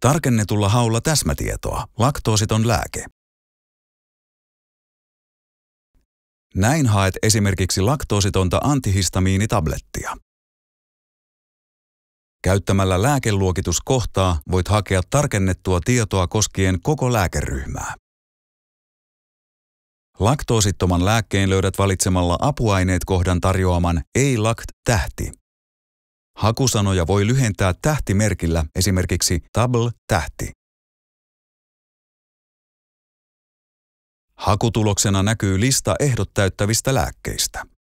Tarkennetulla haulla täsmätietoa. Laktoositon lääke. Näin haet esimerkiksi laktoositonta antihistamiinitablettia. Käyttämällä lääkeluokituskohtaa voit hakea tarkennettua tietoa koskien koko lääkeryhmää. Laktoosittoman lääkkeen löydät valitsemalla apuaineet kohdan tarjoaman ei-lakt-tähti. Hakusanoja voi lyhentää tähtimerkillä esimerkiksi double tähti Hakutuloksena näkyy lista ehdot täyttävistä lääkkeistä.